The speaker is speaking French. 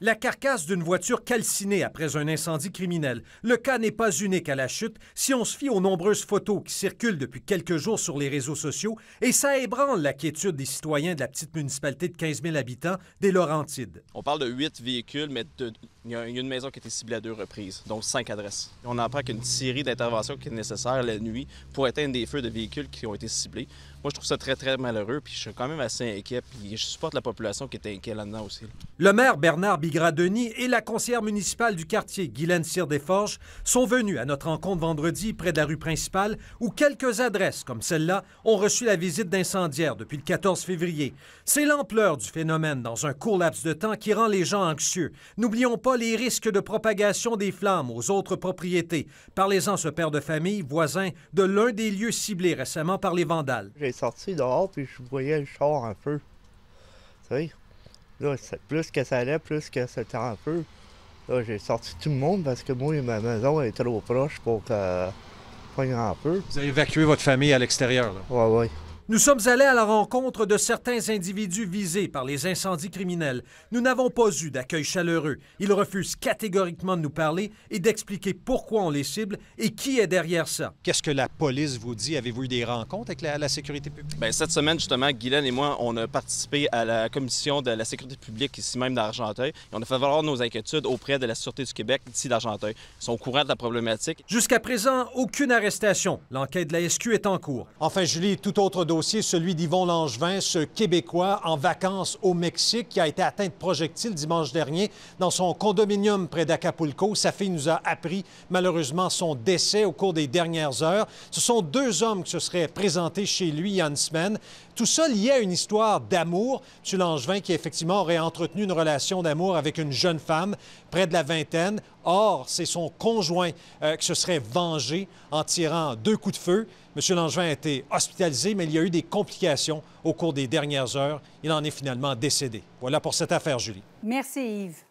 La carcasse d'une voiture calcinée après un incendie criminel. Le cas n'est pas unique à la chute si on se fie aux nombreuses photos qui circulent depuis quelques jours sur les réseaux sociaux et ça ébranle la quiétude des citoyens de la petite municipalité de 15 000 habitants des Laurentides. On parle de huit véhicules, mais de... il y a une maison qui a été ciblée à deux reprises, donc cinq adresses. On apprend qu'une série d'interventions qui est nécessaire la nuit pour éteindre des feux de véhicules qui ont été ciblés. Moi, je trouve ça très, très malheureux, puis je suis quand même assez inquiet, puis je supporte la population qui est inquiète là-dedans aussi. Le maire Bernard Denis et la conseillère municipale du quartier, Guylaine Cyr-Desforges, sont venus à notre rencontre vendredi près de la rue principale où quelques adresses comme celle-là ont reçu la visite d'incendiaires depuis le 14 février. C'est l'ampleur du phénomène dans un court laps de temps qui rend les gens anxieux. N'oublions pas les risques de propagation des flammes aux autres propriétés. Parlez-en ce père de famille, voisin de l'un des lieux ciblés récemment par les vandales. J'ai sorti dehors puis je voyais le char en feu plus que ça allait, plus que c'était un peu. Là, j'ai sorti tout le monde parce que moi, ma maison est trop proche pour que. Pas un peu. Vous avez évacué votre famille à l'extérieur, là? Oui, oui. Nous sommes allés à la rencontre de certains individus visés par les incendies criminels. Nous n'avons pas eu d'accueil chaleureux. Ils refusent catégoriquement de nous parler et d'expliquer pourquoi on les cible et qui est derrière ça. Qu'est-ce que la police vous dit? Avez-vous eu des rencontres avec la, sécurité publique? Bien, cette semaine, justement, Guylaine et moi, on a participé à la commission de la sécurité publique ici même d'Argenteuil. On a fait valoir nos inquiétudes auprès de la Sûreté du Québec d'ici d'Argenteuil. Ils sont au courant de la problématique. Jusqu'à présent, aucune arrestation. L'enquête de la SQ est en cours. Enfin, Julie, tout autre dossier aussi celui d'Yvon Langevin, ce Québécois en vacances au Mexique qui a été atteint de projectiles dimanche dernier dans son condominium près d'Acapulco. Sa fille nous a appris malheureusement son décès au cours des dernières heures. Ce sont deux hommes qui se seraient présentés chez lui il y a une semaine. Tout ça lié à une histoire d'amour. M. Langevin qui effectivement aurait entretenu une relation d'amour avec une jeune femme près de la vingtaine Or, c'est son conjoint euh, qui se serait vengé en tirant deux coups de feu. M. Langevin a été hospitalisé, mais il y a eu des complications au cours des dernières heures. Il en est finalement décédé. Voilà pour cette affaire, Julie. Merci, Yves.